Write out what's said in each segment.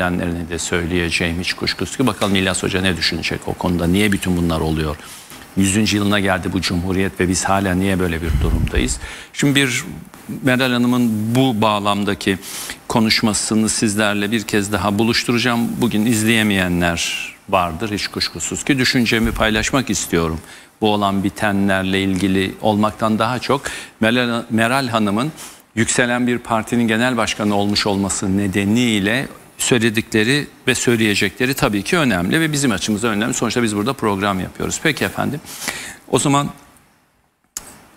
bilenlerini de söyleyeceğim hiç kuşkusuz ki. Bakalım İlyas Hoca ne düşünecek o konuda? Niye bütün bunlar oluyor? 100. yılına geldi bu cumhuriyet ve biz hala niye böyle bir durumdayız? Şimdi bir Meral Hanım'ın bu bağlamdaki konuşmasını sizlerle bir kez daha buluşturacağım. Bugün izleyemeyenler vardır hiç kuşkusuz ki düşüncemi paylaşmak istiyorum. Bu olan bitenlerle ilgili olmaktan daha çok Meral, Meral Hanım'ın yükselen bir partinin genel başkanı olmuş olması nedeniyle söyledikleri ve söyleyecekleri tabii ki önemli ve bizim açımızda önemli. Sonuçta biz burada program yapıyoruz. Peki efendim. O zaman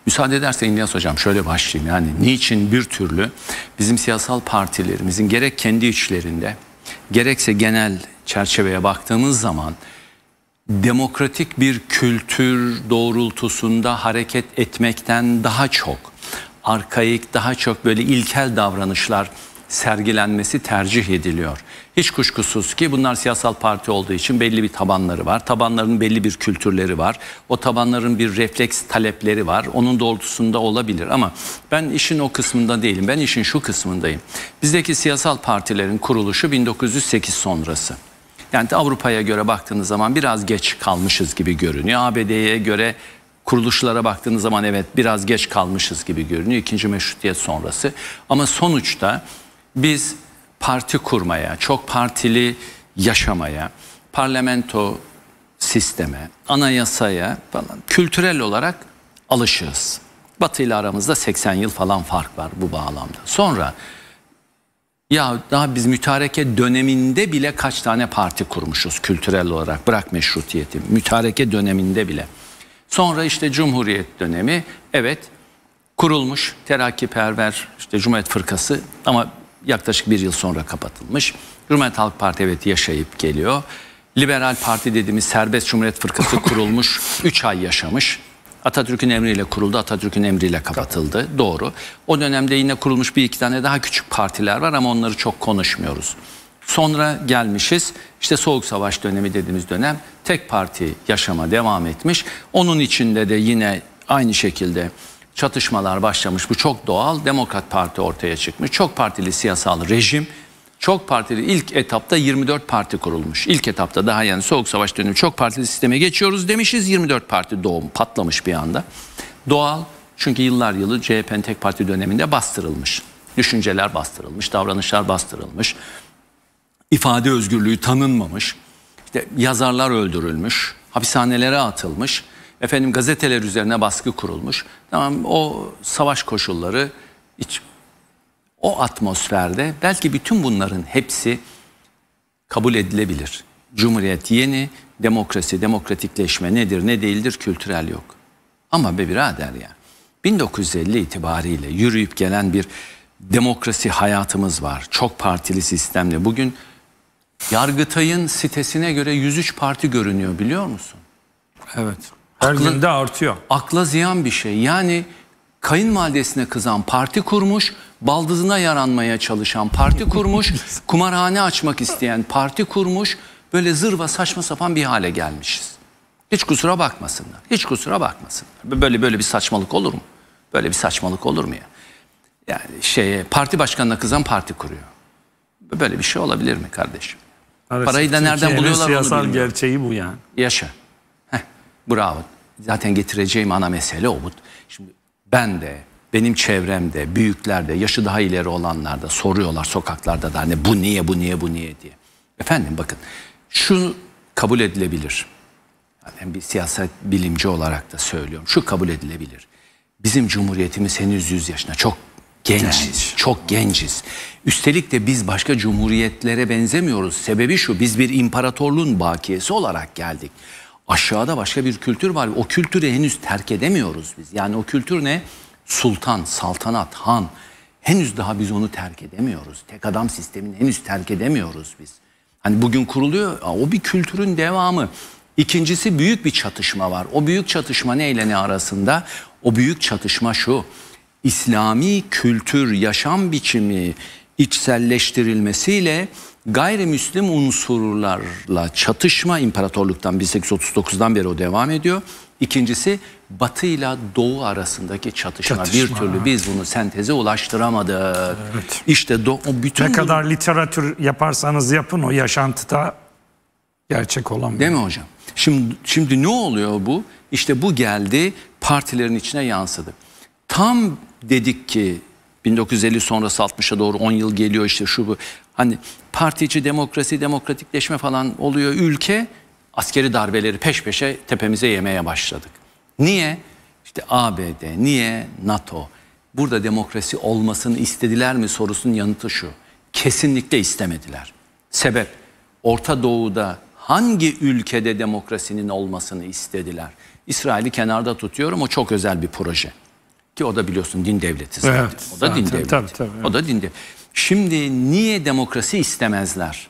müsaade ederse İlyas Hocam şöyle başlayayım. Yani niçin bir türlü bizim siyasal partilerimizin gerek kendi içlerinde gerekse genel çerçeveye baktığımız zaman demokratik bir kültür doğrultusunda hareket etmekten daha çok arkaik daha çok böyle ilkel davranışlar sergilenmesi tercih ediliyor. Hiç kuşkusuz ki bunlar siyasal parti olduğu için belli bir tabanları var. Tabanların belli bir kültürleri var. O tabanların bir refleks talepleri var. Onun doğrultusunda olabilir ama ben işin o kısmında değilim. Ben işin şu kısmındayım. Bizdeki siyasal partilerin kuruluşu 1908 sonrası. Yani Avrupa'ya göre baktığınız zaman biraz geç kalmışız gibi görünüyor. ABD'ye göre kuruluşlara baktığınız zaman evet biraz geç kalmışız gibi görünüyor. İkinci meşrutiyet sonrası. Ama sonuçta biz parti kurmaya, çok partili yaşamaya, parlamento sisteme, anayasaya falan kültürel olarak alışığız. Batı ile aramızda 80 yıl falan fark var bu bağlamda. Sonra ya daha biz mütareke döneminde bile kaç tane parti kurmuşuz kültürel olarak bırak meşrutiyeti mütareke döneminde bile. Sonra işte Cumhuriyet dönemi evet kurulmuş terakkiperver işte Cumhuriyet Fırkası ama yaklaşık bir yıl sonra kapatılmış. Hürriyet Halk Parti evet yaşayıp geliyor. Liberal Parti dediğimiz serbest cumhuriyet fırkası kurulmuş, 3 ay yaşamış. Atatürk'ün emriyle kuruldu, Atatürk'ün emriyle kapatıldı. Doğru. O dönemde yine kurulmuş bir iki tane daha küçük partiler var ama onları çok konuşmuyoruz. Sonra gelmişiz İşte Soğuk Savaş dönemi dediğimiz dönem tek parti yaşama devam etmiş. Onun içinde de yine aynı şekilde çatışmalar başlamış. Bu çok doğal. Demokrat Parti ortaya çıkmış. Çok partili siyasal rejim. Çok partili ilk etapta 24 parti kurulmuş. İlk etapta daha yani soğuk savaş dönemi çok partili sisteme geçiyoruz demişiz. 24 parti doğum patlamış bir anda. Doğal çünkü yıllar yılı CHP'nin tek parti döneminde bastırılmış. Düşünceler bastırılmış, davranışlar bastırılmış. İfade özgürlüğü tanınmamış. İşte yazarlar öldürülmüş, hapishanelere atılmış. Efendim gazeteler üzerine baskı kurulmuş. Tamam o savaş koşulları iç, o atmosferde belki bütün bunların hepsi kabul edilebilir. Cumhuriyet yeni, demokrasi, demokratikleşme nedir ne değildir kültürel yok. Ama be birader ya 1950 itibariyle yürüyüp gelen bir demokrasi hayatımız var. Çok partili sistemle bugün Yargıtay'ın sitesine göre 103 parti görünüyor biliyor musun? Evet. Her akla, gün artıyor. Akla ziyan bir şey. Yani kayınvalidesine kızan parti kurmuş, baldızına yaranmaya çalışan parti kurmuş, kumarhane açmak isteyen parti kurmuş, böyle zırva saçma sapan bir hale gelmişiz. Hiç kusura bakmasınlar. Hiç kusura bakmasınlar. Böyle böyle bir saçmalık olur mu? Böyle bir saçmalık olur mu ya? Yani şey parti başkanına kızan parti kuruyor. Böyle bir şey olabilir mi kardeşim? Evet, Parayı da nereden buluyorlar onu bilmiyorum. siyasal gerçeği bu yani. Yaşa. Bravo. Zaten getireceğim ana mesele o. Şimdi ben de benim çevremde, büyüklerde, yaşı daha ileri olanlarda soruyorlar sokaklarda da hani bu niye, bu niye, bu niye diye. Efendim bakın şu kabul edilebilir. Yani bir siyaset bilimci olarak da söylüyorum. Şu kabul edilebilir. Bizim cumhuriyetimiz henüz 100 yaşına çok genciz, Genç. çok genciz. Üstelik de biz başka cumhuriyetlere benzemiyoruz. Sebebi şu, biz bir imparatorluğun bakiyesi olarak geldik aşağıda başka bir kültür var. O kültürü henüz terk edemiyoruz biz. Yani o kültür ne? Sultan, saltanat, han. Henüz daha biz onu terk edemiyoruz. Tek adam sistemini henüz terk edemiyoruz biz. Hani bugün kuruluyor o bir kültürün devamı. İkincisi büyük bir çatışma var. O büyük çatışma neyle ne arasında? O büyük çatışma şu. İslami kültür, yaşam biçimi, içselleştirilmesiyle gayrimüslim unsurlarla çatışma imparatorluktan 1839'dan beri o devam ediyor. İkincisi Batı ile Doğu arasındaki çatışma. çatışma. Bir türlü biz bunu senteze ulaştıramadık. Evet. İşte do o bütün ne kadar literatür yaparsanız yapın o yaşantıda gerçek olan. Değil mi hocam? Şimdi şimdi ne oluyor bu? İşte bu geldi partilerin içine yansıdı. Tam dedik ki 1950 sonrası 60'a doğru 10 yıl geliyor işte şu bu. Hani partici demokrasi, demokratikleşme falan oluyor. Ülke askeri darbeleri peş peşe tepemize yemeye başladık. Niye? İşte ABD, niye NATO? Burada demokrasi olmasını istediler mi sorusunun yanıtı şu. Kesinlikle istemediler. Sebep Orta Doğu'da hangi ülkede demokrasinin olmasını istediler? İsrail'i kenarda tutuyorum o çok özel bir proje. Ki o da biliyorsun din devleti zaten. Evet, o da zaten, din devleti. Tabii, tabii, evet. O da din devleti. Şimdi niye demokrasi istemezler?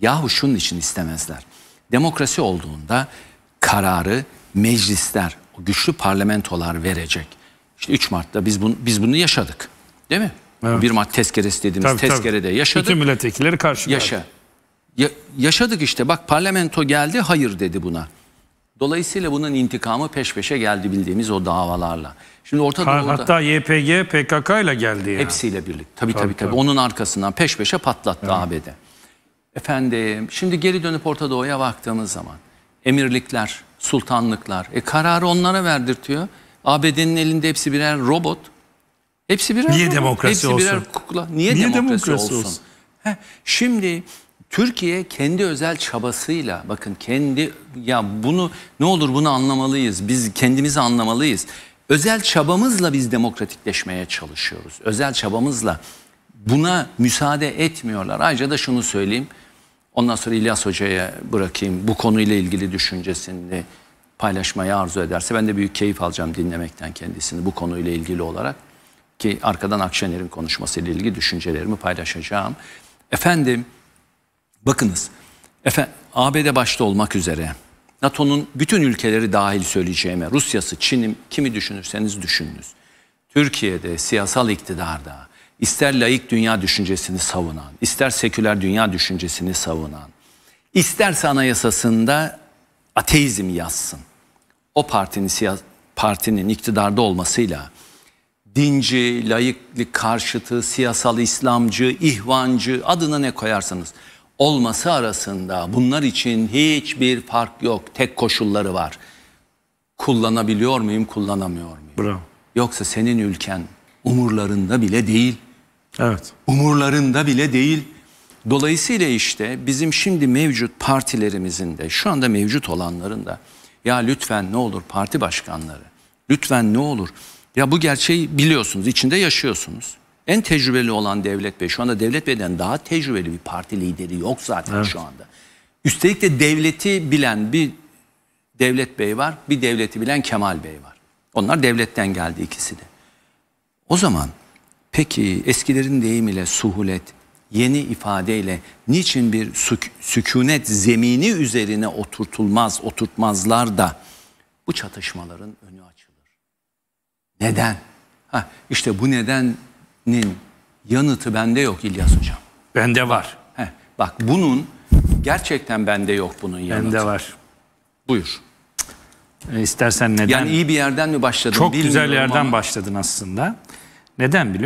Yahu şunun için istemezler. Demokrasi olduğunda kararı meclisler, güçlü parlamentolar verecek. İşte 3 Mart'ta biz bunu, biz bunu yaşadık. Değil mi? Evet. 1 Mart tezkeresi dediğimiz tabii, tezkerede tabii. yaşadık. Bütün milletvekilleri karşı Yaşa. Ya, yaşadık işte bak parlamento geldi hayır dedi buna. Dolayısıyla bunun intikamı peş peşe geldi bildiğimiz o davalarla. Şimdi Orta ha, Doğu'da... Hatta YPG PKK ile geldi. Yani. Hepsiyle birlikte. Tabii, tabii tabii tabii. Onun arkasından peş peşe patlattı evet. ABD. Efendim şimdi geri dönüp Orta Doğu'ya baktığımız zaman emirlikler, sultanlıklar e, kararı onlara verdirtiyor. ABD'nin elinde hepsi birer robot. Hepsi birer Niye robot. demokrasi hepsi olsun? Birer kukla. Niye, Niye demokrasi, demokrasi olsun? olsun? Heh, şimdi Türkiye kendi özel çabasıyla bakın kendi ya bunu ne olur bunu anlamalıyız. Biz kendimizi anlamalıyız. Özel çabamızla biz demokratikleşmeye çalışıyoruz. Özel çabamızla buna müsaade etmiyorlar. Ayrıca da şunu söyleyeyim. Ondan sonra İlyas Hoca'ya bırakayım. Bu konuyla ilgili düşüncesini paylaşmayı arzu ederse ben de büyük keyif alacağım dinlemekten kendisini bu konuyla ilgili olarak. Ki arkadan Akşener'in konuşmasıyla ilgili düşüncelerimi paylaşacağım. Efendim Bakınız, efendim, ABD başta olmak üzere NATO'nun bütün ülkeleri dahil söyleyeceğime Rusya'sı, Çin'im kimi düşünürseniz düşününüz. Türkiye'de siyasal iktidarda ister layık dünya düşüncesini savunan, ister seküler dünya düşüncesini savunan, isterse anayasasında ateizm yazsın. O partinin siyas partinin iktidarda olmasıyla dinci, layıklık karşıtı, siyasal İslamcı, ihvancı adına ne koyarsanız olması arasında bunlar için hiçbir fark yok. Tek koşulları var. Kullanabiliyor muyum, kullanamıyor muyum? Bravo. Yoksa senin ülken umurlarında bile değil. Evet. Umurlarında bile değil. Dolayısıyla işte bizim şimdi mevcut partilerimizin de şu anda mevcut olanların da ya lütfen ne olur parti başkanları lütfen ne olur ya bu gerçeği biliyorsunuz içinde yaşıyorsunuz. En tecrübeli olan Devlet Bey. Şu anda Devlet Bey'den daha tecrübeli bir parti lideri yok zaten evet. şu anda. Üstelik de devleti bilen bir Devlet Bey var, bir devleti bilen Kemal Bey var. Onlar devletten geldi ikisi de. O zaman peki eskilerin deyimiyle suhulet, yeni ifadeyle niçin bir sük sükunet zemini üzerine oturtulmaz, oturtmazlar da bu çatışmaların önü açılır? Neden? Ha, işte bu neden nin yanıtı bende yok İlyas Hocam. Bende var. Heh, bak bunun gerçekten bende yok bunun yanıtı. Bende var. Buyur. E, istersen neden? Yani iyi bir yerden mi başladın? Çok güzel yerden ama. başladın aslında. Neden biliyor